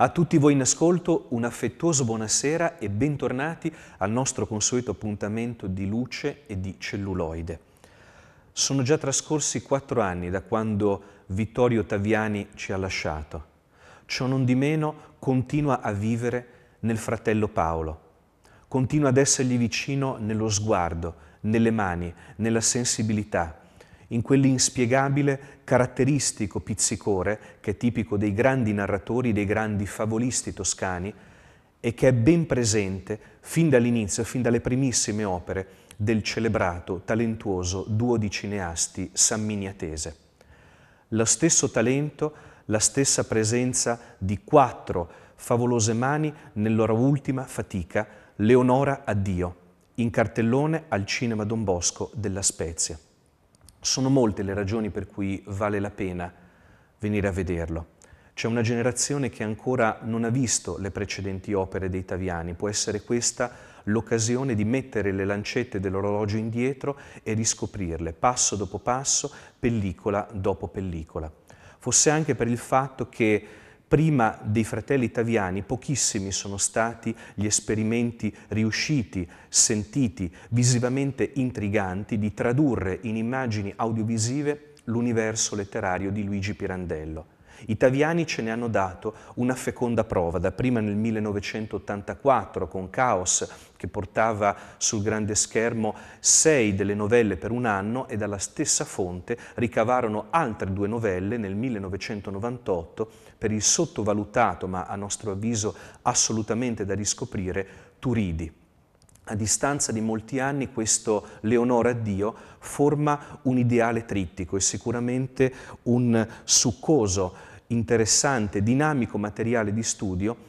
A tutti voi in ascolto un affettuoso buonasera e bentornati al nostro consueto appuntamento di luce e di celluloide. Sono già trascorsi quattro anni da quando Vittorio Taviani ci ha lasciato. Ciò non di meno continua a vivere nel fratello Paolo, continua ad essergli vicino nello sguardo, nelle mani, nella sensibilità, in quell'inspiegabile caratteristico pizzicore che è tipico dei grandi narratori, dei grandi favolisti toscani e che è ben presente fin dall'inizio, fin dalle primissime opere del celebrato, talentuoso duo di cineasti samminiatese. Lo stesso talento, la stessa presenza di quattro favolose mani nell'ora ultima fatica, Leonora addio, in cartellone al Cinema Don Bosco della Spezia. Sono molte le ragioni per cui vale la pena venire a vederlo. C'è una generazione che ancora non ha visto le precedenti opere dei Taviani, può essere questa l'occasione di mettere le lancette dell'orologio indietro e riscoprirle passo dopo passo, pellicola dopo pellicola. Fosse anche per il fatto che prima dei fratelli Taviani pochissimi sono stati gli esperimenti riusciti, sentiti, visivamente intriganti di tradurre in immagini audiovisive l'universo letterario di Luigi Pirandello. I Taviani ce ne hanno dato una feconda prova, dapprima nel 1984 con Caos che portava sul grande schermo sei delle novelle per un anno e dalla stessa fonte ricavarono altre due novelle nel 1998 per il sottovalutato, ma a nostro avviso assolutamente da riscoprire, Turidi. A distanza di molti anni questo Leonora Dio forma un ideale trittico e sicuramente un succoso, interessante, dinamico materiale di studio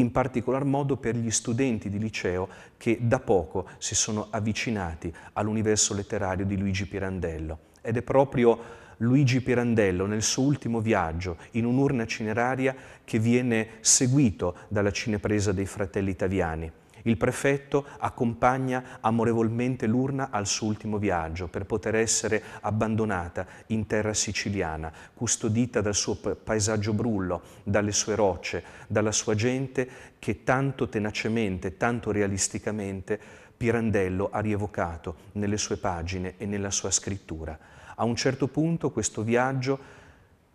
in particolar modo per gli studenti di liceo che da poco si sono avvicinati all'universo letterario di Luigi Pirandello. Ed è proprio Luigi Pirandello nel suo ultimo viaggio in un'urna cineraria che viene seguito dalla cinepresa dei fratelli italiani. Il prefetto accompagna amorevolmente l'urna al suo ultimo viaggio per poter essere abbandonata in terra siciliana, custodita dal suo paesaggio brullo, dalle sue rocce, dalla sua gente che tanto tenacemente, tanto realisticamente Pirandello ha rievocato nelle sue pagine e nella sua scrittura. A un certo punto questo viaggio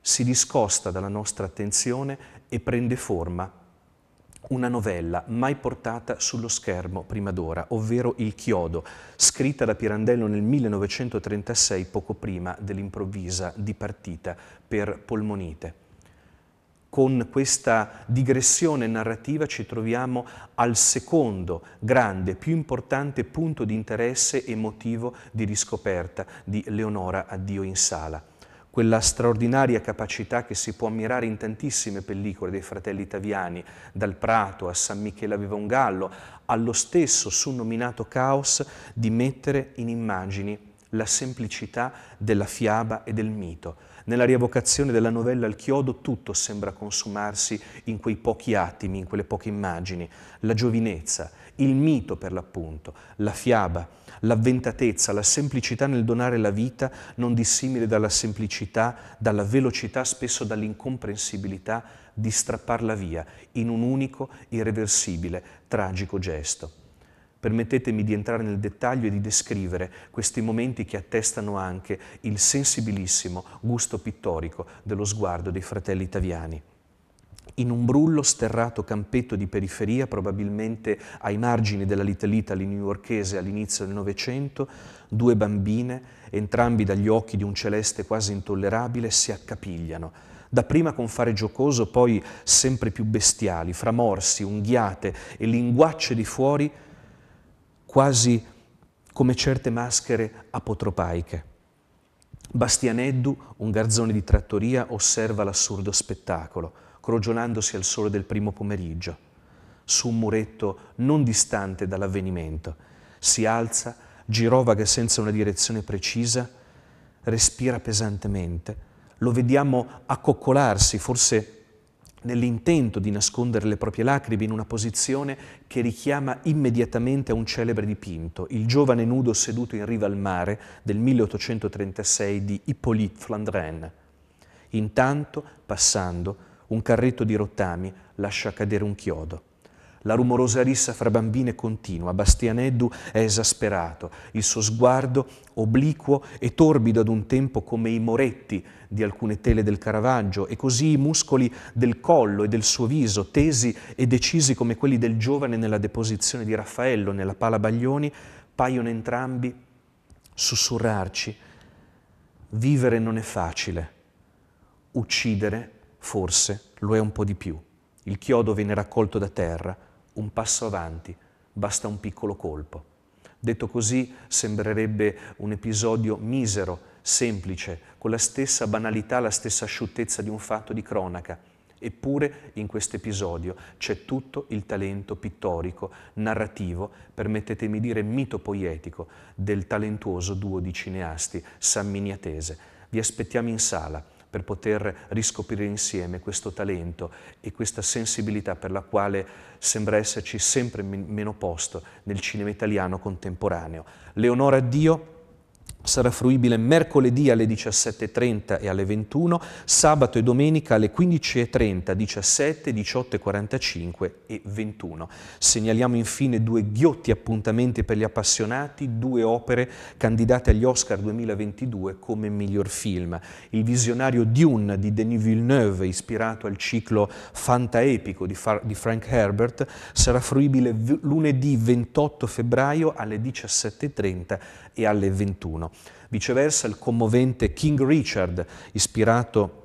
si discosta dalla nostra attenzione e prende forma una novella mai portata sullo schermo prima d'ora, ovvero Il Chiodo, scritta da Pirandello nel 1936, poco prima dell'improvvisa dipartita per polmonite. Con questa digressione narrativa ci troviamo al secondo grande, più importante punto di interesse e motivo di riscoperta di Leonora Addio in sala quella straordinaria capacità che si può ammirare in tantissime pellicole dei fratelli Taviani, dal Prato a San Michele aveva un gallo, allo stesso sunnominato caos di mettere in immagini la semplicità della fiaba e del mito nella rievocazione della novella al chiodo tutto sembra consumarsi in quei pochi attimi, in quelle poche immagini. La giovinezza, il mito per l'appunto, la fiaba, l'avventatezza, la semplicità nel donare la vita non dissimile dalla semplicità, dalla velocità, spesso dall'incomprensibilità di strapparla via in un unico, irreversibile, tragico gesto. Permettetemi di entrare nel dettaglio e di descrivere questi momenti che attestano anche il sensibilissimo gusto pittorico dello sguardo dei fratelli italiani in un brullo sterrato campetto di periferia, probabilmente ai margini della Little Italy newyorchese all'inizio del Novecento, due bambine, entrambi dagli occhi di un celeste quasi intollerabile, si accapigliano. Dapprima con fare giocoso, poi sempre più bestiali, fra morsi, unghiate e linguacce di fuori, quasi come certe maschere apotropaiche. Bastianeddu, un garzone di trattoria, osserva l'assurdo spettacolo, crogiolandosi al sole del primo pomeriggio. Su un muretto non distante dall'avvenimento, si alza, girovaga senza una direzione precisa, respira pesantemente, lo vediamo accoccolarsi, forse nell'intento di nascondere le proprie lacrime in una posizione che richiama immediatamente a un celebre dipinto, il giovane nudo seduto in riva al mare del 1836 di Hippolyte Flandrin. Intanto, passando, un carretto di rottami lascia cadere un chiodo. La rumorosa rissa fra bambine continua. Bastianeddu è esasperato, il suo sguardo obliquo e torbido ad un tempo come i moretti di alcune tele del Caravaggio e così i muscoli del collo e del suo viso, tesi e decisi come quelli del giovane nella deposizione di Raffaello nella Pala Baglioni, paiono entrambi sussurrarci. Vivere non è facile, uccidere forse lo è un po' di più. Il chiodo viene raccolto da terra, un passo avanti, basta un piccolo colpo. Detto così sembrerebbe un episodio misero, semplice, con la stessa banalità, la stessa asciuttezza di un fatto di cronaca. Eppure in questo episodio c'è tutto il talento pittorico, narrativo, permettetemi dire mito-poietico, del talentuoso duo di cineasti samminiatese. Vi aspettiamo in sala per poter riscoprire insieme questo talento e questa sensibilità per la quale sembra esserci sempre meno posto nel cinema italiano contemporaneo. Leonora Dio sarà fruibile mercoledì alle 17.30 e alle 21, sabato e domenica alle 15.30, 17, 18.45 e 21. Segnaliamo infine due ghiotti appuntamenti per gli appassionati, due opere candidate agli Oscar 2022 come miglior film. Il visionario Dune di Denis Villeneuve, ispirato al ciclo fantaepico di, di Frank Herbert, sarà fruibile lunedì 28 febbraio alle 17.30 e alle 21. Viceversa il commovente King Richard, ispirato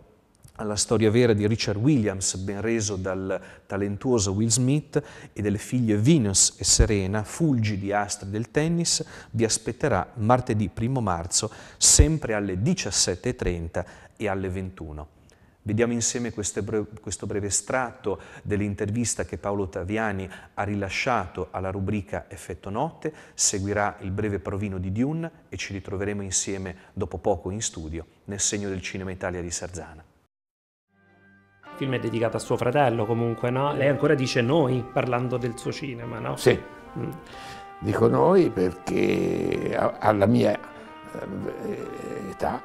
alla storia vera di Richard Williams, ben reso dal talentuoso Will Smith, e delle figlie Venus e Serena, fulgi di astri del tennis, vi aspetterà martedì 1 marzo, sempre alle 17.30 e alle 21. Vediamo insieme breve, questo breve estratto dell'intervista che Paolo Taviani ha rilasciato alla rubrica Effetto Notte, seguirà il breve provino di Dune e ci ritroveremo insieme dopo poco in studio nel segno del cinema Italia di Sarzana. Il film è dedicato a suo fratello comunque, no? Lei ancora dice noi parlando del suo cinema, no? Sì, mm. dico noi perché alla mia eh, età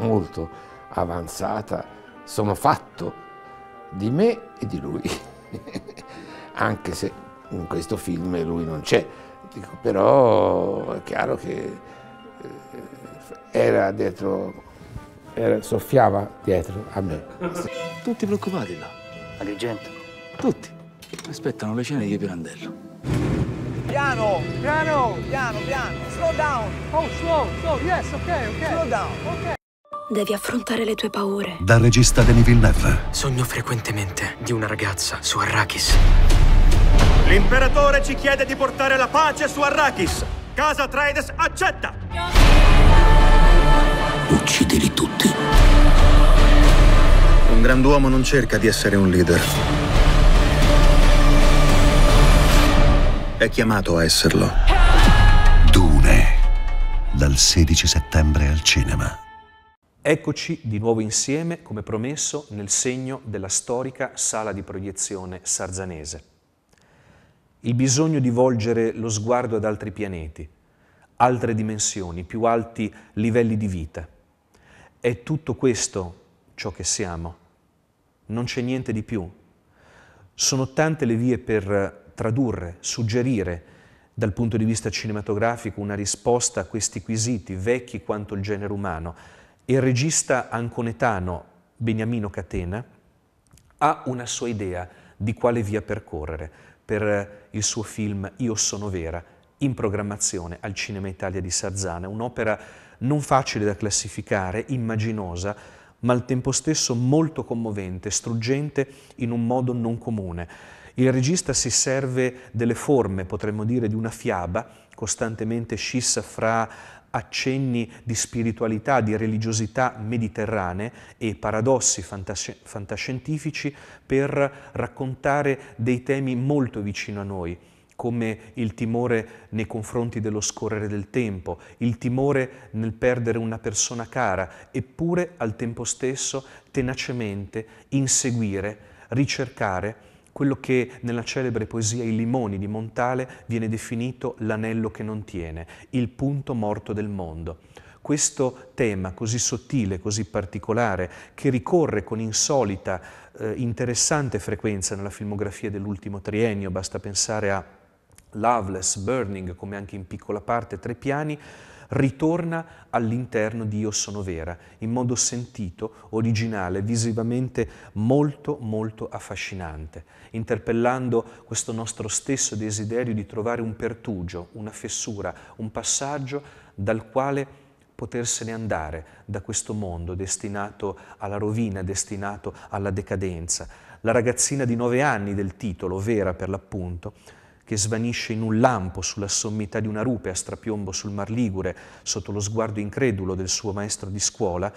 molto avanzata sono fatto di me e di lui, anche se in questo film lui non c'è, però è chiaro che eh, era dietro, era, soffiava dietro a me. Tutti preoccupati là. Agrigento? Tutti. Aspettano le cene di Pirandello. Piano, piano, piano, piano. Slow down. Oh, slow, slow, yes, ok, ok. Slow down. ok. Devi affrontare le tue paure. Da regista Denis Villeneuve. Sogno frequentemente di una ragazza su Arrakis. L'imperatore ci chiede di portare la pace su Arrakis. Casa Traides accetta! Uccidili tutti. Un grand'uomo non cerca di essere un leader. È chiamato a esserlo. Dune. Dal 16 settembre al cinema. Eccoci di nuovo insieme, come promesso, nel segno della storica sala di proiezione sarzanese. Il bisogno di volgere lo sguardo ad altri pianeti, altre dimensioni, più alti livelli di vita. È tutto questo ciò che siamo. Non c'è niente di più. Sono tante le vie per tradurre, suggerire, dal punto di vista cinematografico, una risposta a questi quesiti, vecchi quanto il genere umano il regista anconetano Beniamino Catena ha una sua idea di quale via percorrere per eh, il suo film Io sono vera, in programmazione al Cinema Italia di Sarzana, un'opera non facile da classificare, immaginosa, ma al tempo stesso molto commovente, struggente in un modo non comune. Il regista si serve delle forme, potremmo dire, di una fiaba, costantemente scissa fra accenni di spiritualità, di religiosità mediterranee e paradossi fantasci- fantascientifici per raccontare dei temi molto vicino a noi come il timore nei confronti dello scorrere del tempo, il timore nel perdere una persona cara, eppure al tempo stesso tenacemente inseguire, ricercare quello che nella celebre poesia I limoni di Montale viene definito l'anello che non tiene, il punto morto del mondo. Questo tema così sottile, così particolare, che ricorre con insolita, eh, interessante frequenza nella filmografia dell'ultimo triennio, basta pensare a Loveless, Burning, come anche in piccola parte Tre piani, ritorna all'interno di Io sono vera, in modo sentito, originale, visivamente molto molto affascinante, interpellando questo nostro stesso desiderio di trovare un pertugio, una fessura, un passaggio dal quale potersene andare da questo mondo destinato alla rovina, destinato alla decadenza. La ragazzina di nove anni del titolo, Vera per l'appunto, che svanisce in un lampo sulla sommità di una rupe a strapiombo sul Mar Ligure, sotto lo sguardo incredulo del suo maestro di scuola,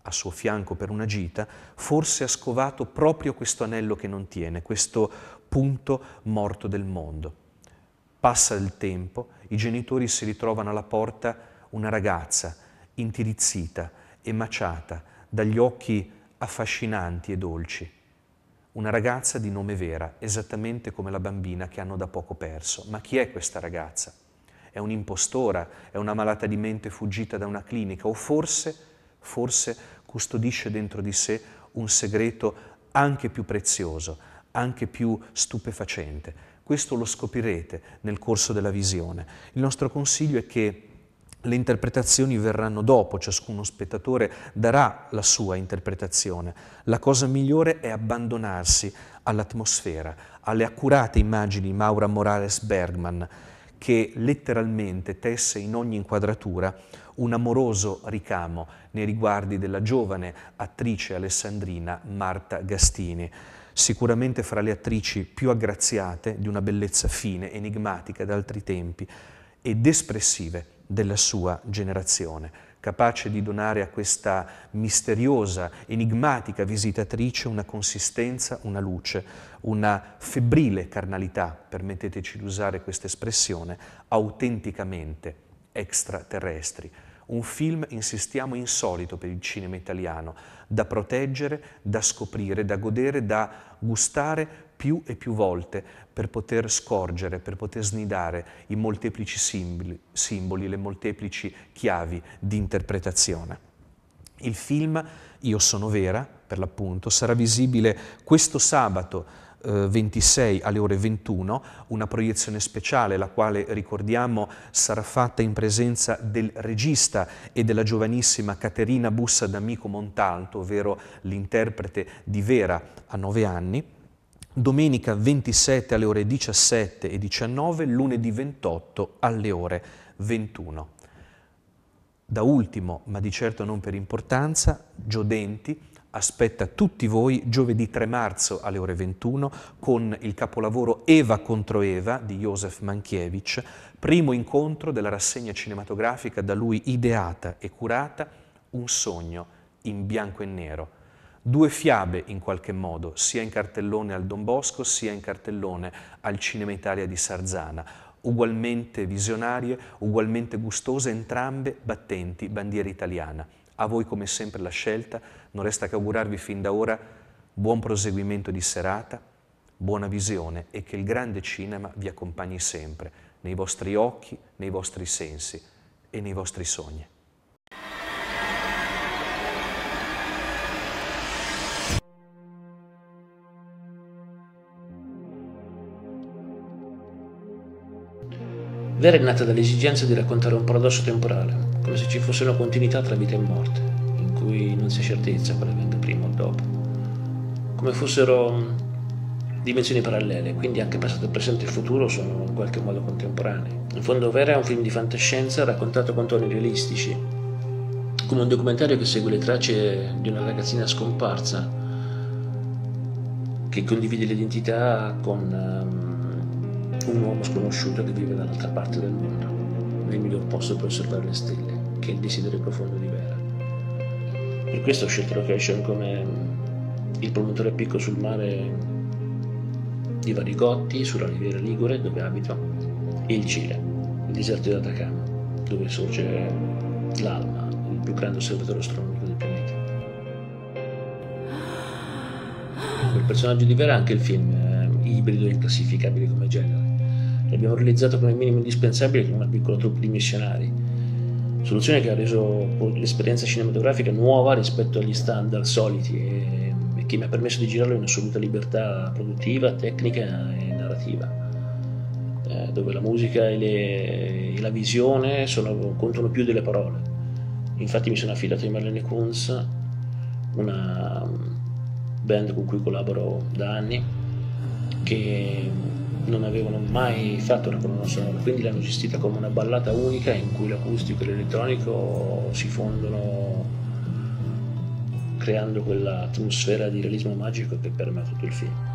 a suo fianco per una gita, forse ha scovato proprio questo anello che non tiene, questo punto morto del mondo. Passa il tempo, i genitori si ritrovano alla porta una ragazza intirizzita, e maciata, dagli occhi affascinanti e dolci una ragazza di nome Vera, esattamente come la bambina che hanno da poco perso. Ma chi è questa ragazza? È un'impostora, è una malata di mente fuggita da una clinica o forse, forse custodisce dentro di sé un segreto anche più prezioso, anche più stupefacente. Questo lo scoprirete nel corso della visione. Il nostro consiglio è che le interpretazioni verranno dopo, ciascuno spettatore darà la sua interpretazione. La cosa migliore è abbandonarsi all'atmosfera, alle accurate immagini di Maura Morales Bergman, che letteralmente tesse in ogni inquadratura un amoroso ricamo nei riguardi della giovane attrice alessandrina Marta Gastini sicuramente fra le attrici più aggraziate, di una bellezza fine, enigmatica da altri tempi ed espressive della sua generazione, capace di donare a questa misteriosa, enigmatica visitatrice una consistenza, una luce, una febbrile carnalità, permetteteci di usare questa espressione, autenticamente extraterrestri. Un film, insistiamo, insolito per il cinema italiano, da proteggere, da scoprire, da godere, da gustare più e più volte per poter scorgere, per poter snidare i molteplici simboli, simboli le molteplici chiavi di interpretazione. Il film Io sono vera, per l'appunto, sarà visibile questo sabato 26 eh, alle ore 21, una proiezione speciale, la quale ricordiamo sarà fatta in presenza del regista e della giovanissima Caterina Bussa d'Amico Montalto, ovvero l'interprete di Vera a 9 anni domenica 27 alle ore 17 e 19, lunedì 28 alle ore 21. Da ultimo, ma di certo non per importanza, Giodenti aspetta tutti voi giovedì 3 marzo alle ore 21 con il capolavoro Eva contro Eva di Josef Mankiewicz, primo incontro della rassegna cinematografica da lui ideata e curata, un sogno in bianco e nero due fiabe in qualche modo, sia in cartellone al Don Bosco, sia in cartellone al Cinema Italia di Sarzana, ugualmente visionarie, ugualmente gustose, entrambe battenti bandiera italiana. A voi come sempre la scelta, non resta che augurarvi fin da ora buon proseguimento di serata, buona visione e che il grande cinema vi accompagni sempre, nei vostri occhi, nei vostri sensi e nei vostri sogni. Vera è nata dall'esigenza di raccontare un paradosso temporale, come se ci fosse una continuità tra vita e morte, in cui non c'è certezza quale venga prima o dopo, come fossero mm, dimensioni parallele, quindi anche passato, presente e futuro sono in qualche modo contemporanei. In fondo Vera è un film di fantascienza raccontato con toni realistici, come un documentario che segue le tracce di una ragazzina scomparsa, che condivide l'identità con... Um, un uomo sconosciuto che vive dall'altra parte del mondo, nel miglior posto per osservare le stelle, che è il desiderio profondo di Vera. Per questo ho scelto Location come mm, il promotore picco sul mare di Varigotti, sulla riviera Ligure, dove abito, e il Cile, il deserto di Atacama, dove sorge l'Alma, il più grande osservatore astronomico del pianeta. Il personaggio di Vera è anche il film eh, ibrido e inclassificabile come genere. Li abbiamo realizzati come minimo indispensabile con una piccola troupe di missionari. Soluzione che ha reso l'esperienza cinematografica nuova rispetto agli standard soliti e, e che mi ha permesso di girarlo in assoluta libertà produttiva, tecnica e narrativa eh, dove la musica e, le, e la visione sono, contano più delle parole. Infatti mi sono affidato a Marlene Kunz, una um, band con cui collaboro da anni, che non avevano mai fatto una colonna sonora, quindi l'hanno gestita come una ballata unica in cui l'acustico e l'elettronico si fondono creando quell'atmosfera di realismo magico che permea tutto il film.